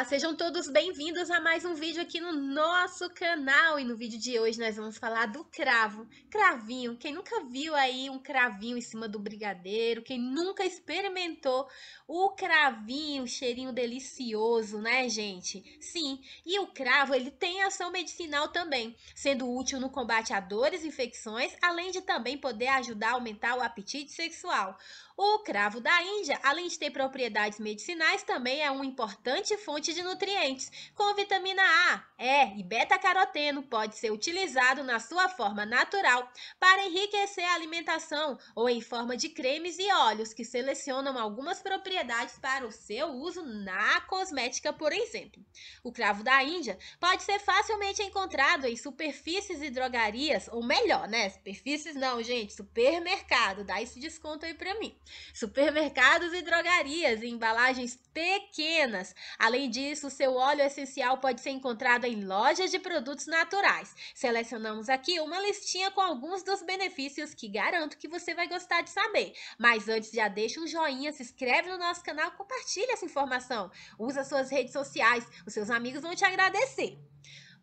Ah, sejam todos bem-vindos a mais um vídeo aqui no nosso canal. E no vídeo de hoje nós vamos falar do cravo. Cravinho, quem nunca viu aí um cravinho em cima do brigadeiro, quem nunca experimentou o cravinho, cheirinho delicioso, né, gente? Sim, e o cravo, ele tem ação medicinal também, sendo útil no combate a dores e infecções, além de também poder ajudar a aumentar o apetite sexual. O cravo da Índia, além de ter propriedades medicinais, também é uma importante fonte de nutrientes, com vitamina A, E e beta-caroteno, pode ser utilizado na sua forma natural para enriquecer a alimentação ou em forma de cremes e óleos que selecionam algumas propriedades para o seu uso na cosmética, por exemplo. O cravo da Índia pode ser facilmente encontrado em superfícies e drogarias, ou melhor, né? Superfícies não, gente, supermercado, dá esse desconto aí para mim. Supermercados e drogarias em embalagens pequenas. Além disso, seu óleo essencial pode ser encontrado em lojas de produtos naturais. Selecionamos aqui uma listinha com alguns dos benefícios que garanto que você vai gostar de saber. Mas antes, já deixa um joinha, se inscreve no nosso canal, compartilha essa informação. Usa suas redes sociais, os seus amigos vão te agradecer.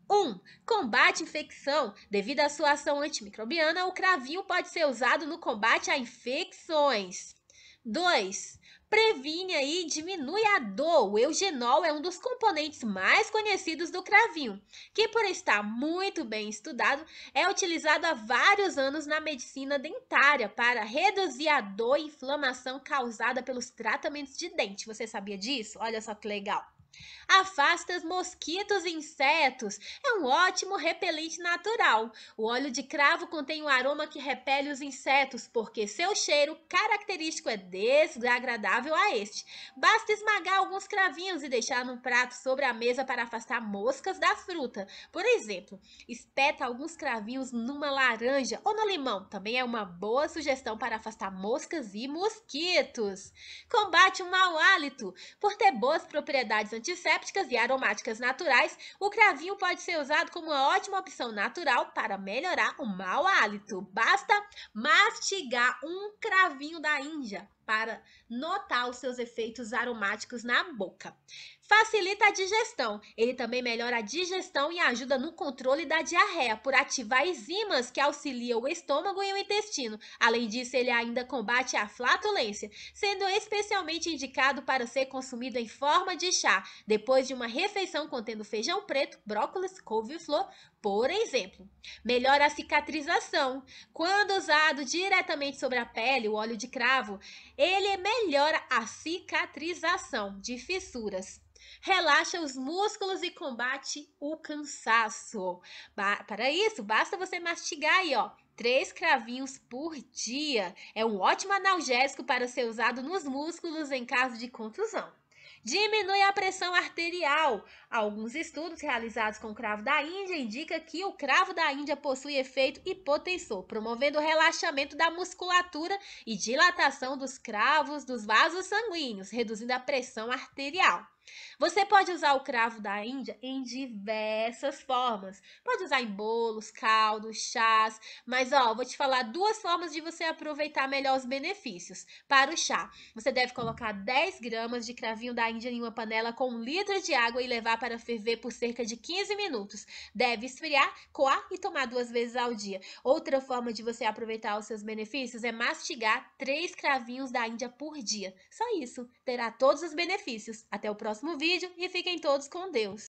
1. Combate infecção. Devido à sua ação antimicrobiana, o cravinho pode ser usado no combate a infecções. 2. Previne e diminui a dor. O eugenol é um dos componentes mais conhecidos do cravinho, que por estar muito bem estudado, é utilizado há vários anos na medicina dentária para reduzir a dor e inflamação causada pelos tratamentos de dente. Você sabia disso? Olha só que legal. Afasta os mosquitos e insetos. É um ótimo repelente natural. O óleo de cravo contém um aroma que repele os insetos, porque seu cheiro característico é desagradável a este. Basta esmagar alguns cravinhos e deixar num prato sobre a mesa para afastar moscas da fruta. Por exemplo, espeta alguns cravinhos numa laranja ou no limão. Também é uma boa sugestão para afastar moscas e mosquitos. Combate o mau hálito. Por ter boas propriedades antissépticas e aromáticas naturais, o cravinho pode ser usado como uma ótima opção natural para melhorar o mau hálito. Basta mastigar um cravinho da Índia para notar os seus efeitos aromáticos na boca. Facilita a digestão. Ele também melhora a digestão e ajuda no controle da diarreia por ativar enzimas que auxiliam o estômago e o intestino. Além disso, ele ainda combate a flatulência, sendo especialmente indicado para ser consumido em forma de chá, depois de uma refeição contendo feijão preto, brócolis, couve-flor, por exemplo. Melhora a cicatrização. Quando usado diretamente sobre a pele, o óleo de cravo ele melhora a cicatrização de fissuras, relaxa os músculos e combate o cansaço. Ba para isso, basta você mastigar aí, ó. Três cravinhos por dia. É um ótimo analgésico para ser usado nos músculos em caso de contusão diminui a pressão arterial. Alguns estudos realizados com o cravo da Índia indicam que o cravo da Índia possui efeito hipotensor, promovendo o relaxamento da musculatura e dilatação dos cravos dos vasos sanguíneos, reduzindo a pressão arterial. Você pode usar o cravo da Índia em diversas formas. Pode usar em bolos, caldos, chás, mas ó, vou te falar duas formas de você aproveitar melhor os benefícios. Para o chá, você deve colocar 10 gramas de cravinho da Índia em uma panela com um litro de água e levar para ferver por cerca de 15 minutos. Deve esfriar, coar e tomar duas vezes ao dia. Outra forma de você aproveitar os seus benefícios é mastigar três cravinhos da Índia por dia. Só isso, terá todos os benefícios. Até o próximo próximo vídeo e fiquem todos com Deus!